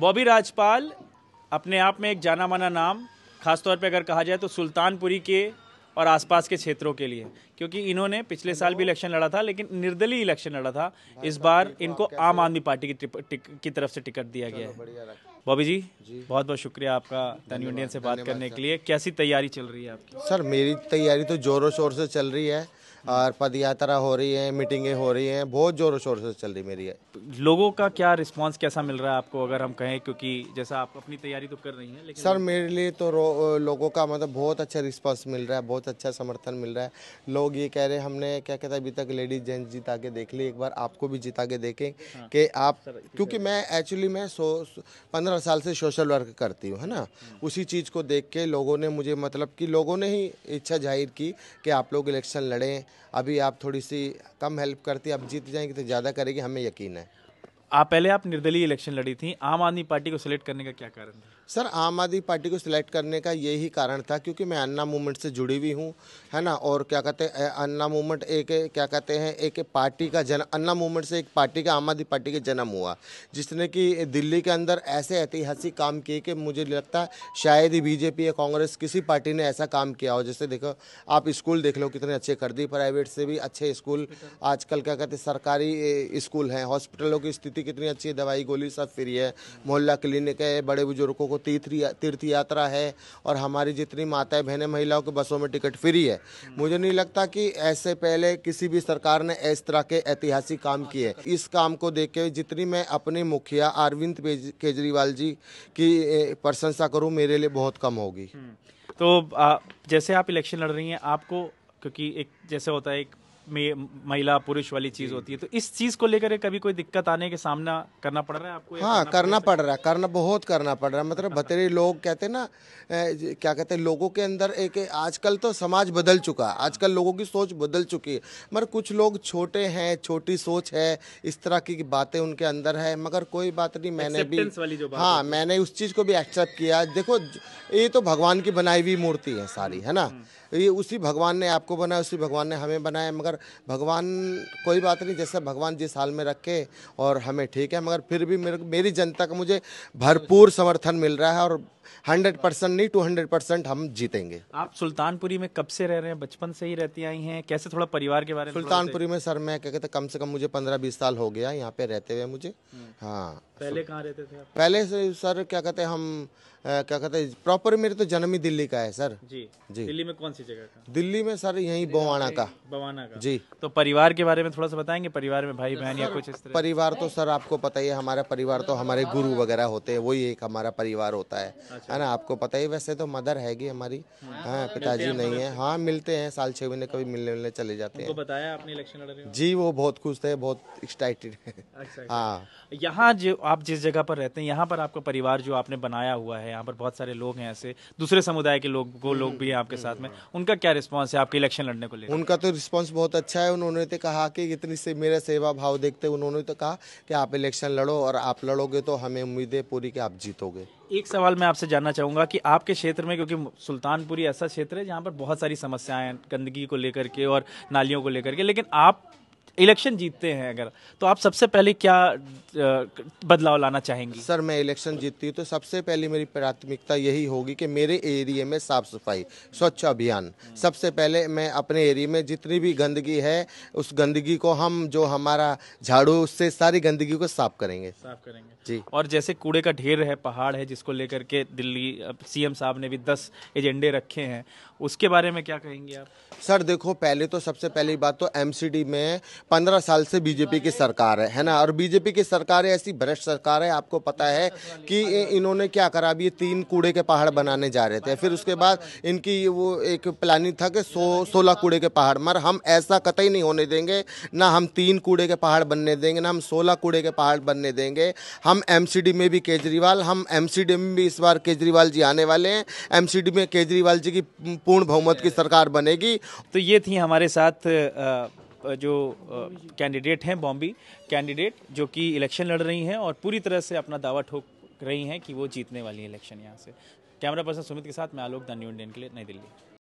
बॉबी राजपाल अपने आप में एक जाना माना नाम खासतौर पे अगर कहा जाए तो सुल्तानपुरी के और आसपास के क्षेत्रों के लिए क्योंकि इन्होंने पिछले साल भी इलेक्शन लड़ा था लेकिन निर्दलीय इलेक्शन लड़ा था इस बार इनको आम आदमी पार्टी की, की तरफ से टिकट दिया गया है बॉबी जी, जी बहुत बहुत शुक्रिया आपका तन यूनियन से बात करने के लिए कैसी तैयारी चल रही है आपकी सर मेरी तैयारी तो जोरों शोर से चल रही है और पद यात्रा हो रही है मीटिंगें हो रही हैं बहुत जोरों शोर से चल रही मेरी है लोगों का क्या रिस्पांस कैसा मिल रहा है आपको अगर हम कहें क्योंकि जैसा आप अपनी तैयारी तो कर रही हैं लेकिन सर मेरे लिए तो लोगों का मतलब बहुत अच्छा रिस्पांस मिल रहा है बहुत अच्छा समर्थन मिल रहा है लोग ये कह रहे हैं हमने क्या कहता है अभी तक लेडीज जेंट्स जिता के देख ली एक बार आपको भी जिता के देखें हाँ। कि आप क्योंकि मैं एक्चुअली मैं सो पंद्रह साल से सोशल वर्क करती हूँ है ना हम्म। उसी चीज़ को देख के लोगों ने मुझे मतलब कि लोगों ने ही इच्छा जाहिर की कि आप लोग इलेक्शन लड़ें अभी आप थोड़ी सी कम हेल्प करती अब जीत जाएंगे तो ज़्यादा करेगी हमें यकीन है आप पहले आप निर्दलीय इलेक्शन लड़ी थी आम आदमी पार्टी को सिलेक्ट करने का क्या कारण था सर आम आदमी पार्टी को सिलेक्ट करने का यही कारण था क्योंकि मैं अन्ना मूवमेंट से जुड़ी हुई हूँ है ना और क्या कहते हैं अन्ना मूवमेंट एक क्या कहते हैं एक पार्टी का जन्म अन्ना मूवमेंट से एक पार्टी का आम आदमी पार्टी का जन्म हुआ जिसने कि दिल्ली के अंदर ऐसे ऐतिहासिक काम किए कि मुझे लगता है शायद ही बीजेपी या कांग्रेस किसी पार्टी ने ऐसा काम किया हो जैसे देखो आप स्कूल देख लो कितने अच्छे कर दिए प्राइवेट से भी अच्छे स्कूल आजकल क्या कहते हैं सरकारी स्कूल हैं हॉस्पिटलों की स्थिति कितनी अच्छी है दवाई गोली सब फ्री है मोहल्ला क्लिनिक है बड़े बुजुर्गों को तीर्थ तीर्थ यात्रा है और हमारी जितनी माताएं बहनें महिलाओं के बसों में टिकट फ्री है मुझे नहीं लगता कि ऐसे पहले किसी भी सरकार ने इस तरह के ऐतिहासिक काम किए इस काम को देख के जितनी मैं अपने मुखिया अरविंद केजरीवाल जी की प्रशंसा करूँ मेरे लिए बहुत कम होगी हम्म। तो जैसे आप इलेक्शन लड़ रही हैं आपको क्योंकि एक जैसे होता है एक में महिला पुरुष वाली चीज होती है तो इस चीज को लेकर कभी कोई दिक्कत आने के सामना करना पड़ रहा है आपको हाँ करना, करना पड़ रहा है करना बहुत करना पड़ रहा है मतलब हाँ। बतरे लोग कहते हैं ना क्या कहते हैं लोगों के अंदर एक आजकल तो समाज बदल चुका है आजकल लोगों की सोच बदल चुकी है मगर कुछ लोग छोटे हैं छोटी सोच है इस तरह की बातें उनके अंदर है मगर कोई बात नहीं मैंने भी हाँ मैंने उस चीज को भी एक्सेप्ट किया देखो ये तो भगवान की बनाई हुई मूर्ति है सारी है ना हम्म। ये उसी भगवान ने आपको बनाया उसी भगवान ने हमें बनाया मगर भगवान कोई बात नहीं जैसे भगवान जिस हाल में रखे और हमें ठीक है मगर फिर भी मेरे मेरी जनता का मुझे भरपूर समर्थन मिल रहा है और हंड्रेड परसेंट नहीं टू हंड्रेड परसेंट हम जीतेंगे आप सुल्तानपुरी में कब से रह रहे हैं बचपन से ही रहती आई हैं कैसे थोड़ा परिवार के बारे में सुल्तानपुरी में सर मैं क्या कहते कम से कम मुझे पंद्रह बीस साल हो गया यहाँ पे रहते हुए मुझे हम्म। हाँ पहले कहाँ रहते थे आप? पहले से सर क्या कहते हम क्या कहते प्रॉपर मेरे तो जन्म ही दिल्ली का है सर जी जी दिल्ली में कौन सी जगह का दिल्ली में सर यही बवाना का बवाना का जी तो परिवार के बारे में थोड़ा सा बताएंगे परिवार में भाई बहन या कुछ इस तरह परिवार तो सर आपको पता ही है हमारा परिवार तो हमारे गुरु वगैरह होते हैं वही एक हमारा परिवार होता है है ना आपको पता ही वैसे तो मदर हैगी हमारी हाँ, हाँ पिताजी नहीं है हाँ मिलते हैं साल छह महीने कभी मिलने मिलने चले जाते हैं बताया आपने इलेक्शन लड़ रहे जी वो बहुत खुश थे बहुत एक्साइटेड है अच्छा, अच्छा। हाँ यहाँ जो आप जिस जगह पर रहते हैं यहाँ पर आपका परिवार जो आपने बनाया हुआ है यहाँ पर बहुत सारे लोग हैं ऐसे दूसरे समुदाय के लोग वो लोग हम्म, भी हैं आपके साथ हम्म, में हम्म। उनका क्या रिस्पॉन्स है आपके इलेक्शन लड़ने को लेकर उनका तो रिस्पॉन्स बहुत अच्छा है उन्होंने तो कहा कि इतनी से मेरा सेवा भाव देखते उन्होंने तो कहा कि आप इलेक्शन लड़ो और आप लड़ोगे तो हमें उम्मीदें पूरी कि आप जीतोगे एक सवाल मैं आपसे जानना चाहूँगा कि आपके क्षेत्र में क्योंकि सुल्तानपुरी ऐसा क्षेत्र है जहाँ पर बहुत सारी समस्याएं गंदगी को लेकर के और नालियों को लेकर के लेकिन आप इलेक्शन जीतते हैं अगर तो आप सबसे पहले क्या बदलाव लाना चाहेंगी सर मैं इलेक्शन जीतती हूँ तो सबसे पहले मेरी प्राथमिकता यही होगी कि मेरे एरिए में साफ़ सफाई स्वच्छ अभियान सबसे पहले मैं अपने एरिए में जितनी भी गंदगी है उस गंदगी को हम जो हमारा झाड़ू उससे सारी गंदगी को साफ करेंगे साफ करेंगे जी और जैसे कूड़े का ढेर है पहाड़ है जिसको लेकर के दिल्ली सीएम साहब ने भी दस एजेंडे रखे हैं उसके बारे में क्या कहेंगे आप सर देखो पहले तो सबसे पहली बात तो एमसीडी में पंद्रह साल से बीजेपी की सरकार है है ना और बीजेपी की सरकार ऐसी भ्रष्ट सरकार है आपको पता है कि इन्होंने क्या करा अभी ये तीन कूड़े के पहाड़ बनाने जा रहे थे फिर उसके बाद इनकी वो एक प्लानिंग था कि सो सोलह कूड़े के पहाड़ मगर हम ऐसा कतई नहीं होने देंगे ना हम तीन कूड़े के पहाड़ बनने देंगे ना हम सोलह कूड़े के पहाड़ बनने देंगे हम एम में भी केजरीवाल हम एम में भी इस बार केजरीवाल जी आने वाले हैं एम में केजरीवाल जी की पूर्ण बहुमत की सरकार बनेगी तो ये थी हमारे साथ आ... जो कैंडिडेट हैं बॉम्बी कैंडिडेट जो कि इलेक्शन लड़ रही हैं और पूरी तरह से अपना दावा ठोक रही हैं कि वो जीतने वाली हैं इलेक्शन यहाँ से कैमरा पर्सन सुमित के साथ मैं आलोक द न्यू इंडियन के लिए नई दिल्ली